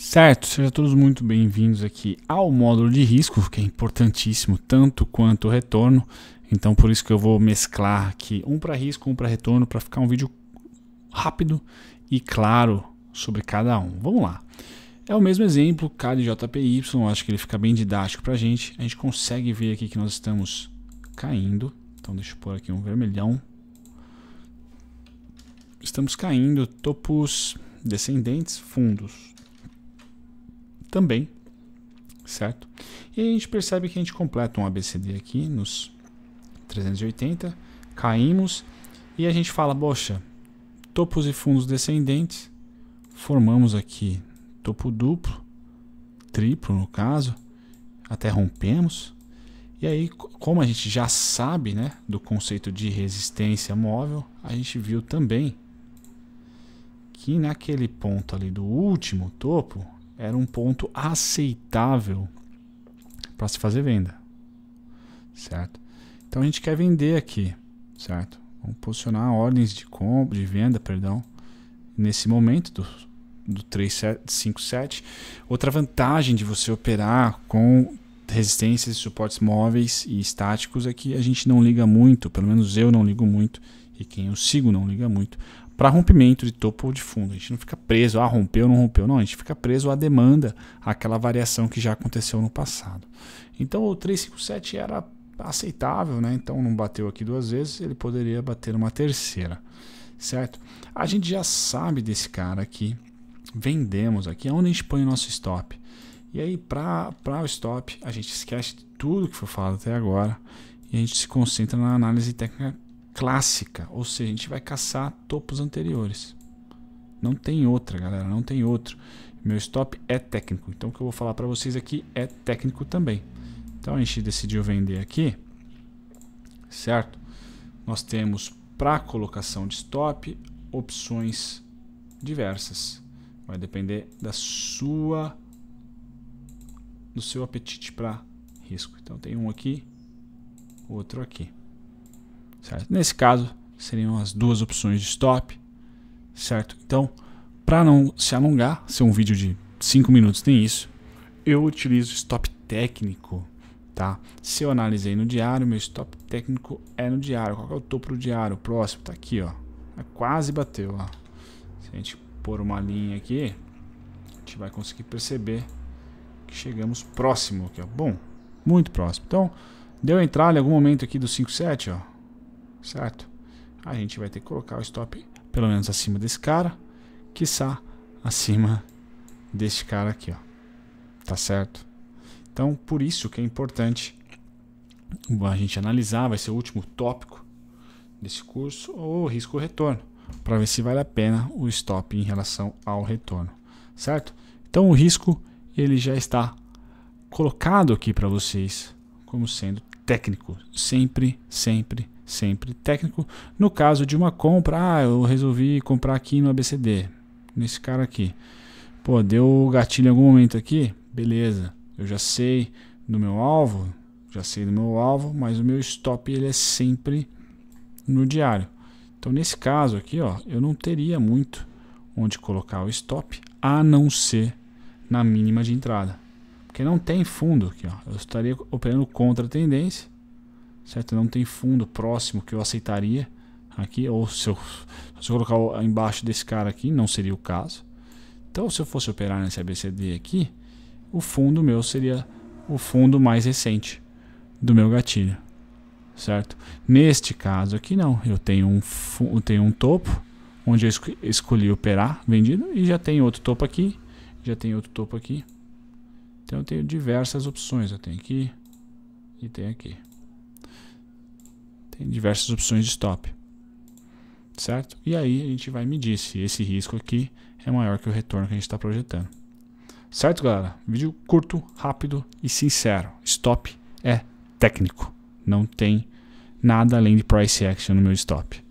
Certo, sejam todos muito bem-vindos aqui ao módulo de risco, que é importantíssimo tanto quanto o retorno. Então, por isso que eu vou mesclar aqui um para risco, um para retorno, para ficar um vídeo rápido e claro sobre cada um. Vamos lá. É o mesmo exemplo, KDJPY, acho que ele fica bem didático para a gente. A gente consegue ver aqui que nós estamos caindo. Então, deixa eu pôr aqui um vermelhão. Estamos caindo, topos descendentes, fundos também, certo? E a gente percebe que a gente completa um ABCD aqui nos 380, caímos e a gente fala, poxa, topos e fundos descendentes, formamos aqui topo duplo, triplo no caso, até rompemos. E aí, como a gente já sabe né, do conceito de resistência móvel, a gente viu também que naquele ponto ali do último topo, era um ponto aceitável para se fazer venda, certo? Então a gente quer vender aqui, certo? Vamos posicionar ordens de compra, de venda, perdão, nesse momento do, do 357. Outra vantagem de você operar com resistências e suportes móveis e estáticos é que a gente não liga muito, pelo menos eu não ligo muito e quem eu sigo não liga muito para rompimento de topo ou de fundo. A gente não fica preso a ah, rompeu ou não rompeu, não. A gente fica preso à demanda, àquela variação que já aconteceu no passado. Então o 357 era aceitável, né? Então não bateu aqui duas vezes, ele poderia bater uma terceira, certo? A gente já sabe desse cara aqui, vendemos aqui, é onde a gente põe o nosso stop. E aí para o stop, a gente esquece tudo que foi falado até agora e a gente se concentra na análise técnica clássica, ou seja, a gente vai caçar topos anteriores. Não tem outra, galera, não tem outro. Meu stop é técnico, então o que eu vou falar para vocês aqui é técnico também. Então a gente decidiu vender aqui, certo? Nós temos para colocação de stop opções diversas. Vai depender da sua do seu apetite para risco. Então tem um aqui, outro aqui. Certo? Nesse caso, seriam as duas opções de stop, certo? Então, para não se alongar, ser um vídeo de 5 minutos tem isso, eu utilizo stop técnico, tá? Se eu analisei no diário, meu stop técnico é no diário. Qual é o topo do diário? O próximo tá aqui, ó. É quase bateu, ó. Se a gente pôr uma linha aqui, a gente vai conseguir perceber que chegamos próximo aqui, ó. Bom, muito próximo. Então, deu entrada em algum momento aqui do 5.7, ó certo? A gente vai ter que colocar o stop pelo menos acima desse cara, quiçá acima deste cara aqui, ó. Tá certo? Então, por isso que é importante a gente analisar, vai ser o último tópico desse curso, o risco retorno, para ver se vale a pena o stop em relação ao retorno, certo? Então, o risco ele já está colocado aqui para vocês como sendo técnico, sempre, sempre sempre técnico. No caso de uma compra, ah, eu resolvi comprar aqui no ABCD, nesse cara aqui. Pô, deu gatilho em algum momento aqui? Beleza, eu já sei do meu alvo, já sei do meu alvo, mas o meu stop ele é sempre no diário. Então nesse caso aqui, ó, eu não teria muito onde colocar o stop, a não ser na mínima de entrada. Porque não tem fundo aqui, ó. Eu estaria operando contra a tendência certo? Não tem fundo próximo que eu aceitaria aqui, ou se eu, se eu colocar embaixo desse cara aqui, não seria o caso. Então, se eu fosse operar nesse ABCD aqui, o fundo meu seria o fundo mais recente do meu gatilho, certo? Neste caso aqui não, eu tenho um, eu tenho um topo onde eu escolhi operar vendido e já tem outro topo aqui, já tem outro topo aqui. Então eu tenho diversas opções, eu tenho aqui e tenho aqui. Tem diversas opções de stop. Certo? E aí a gente vai medir se esse risco aqui é maior que o retorno que a gente está projetando. Certo, galera? Vídeo curto, rápido e sincero. Stop é técnico. Não tem nada além de price action no meu stop.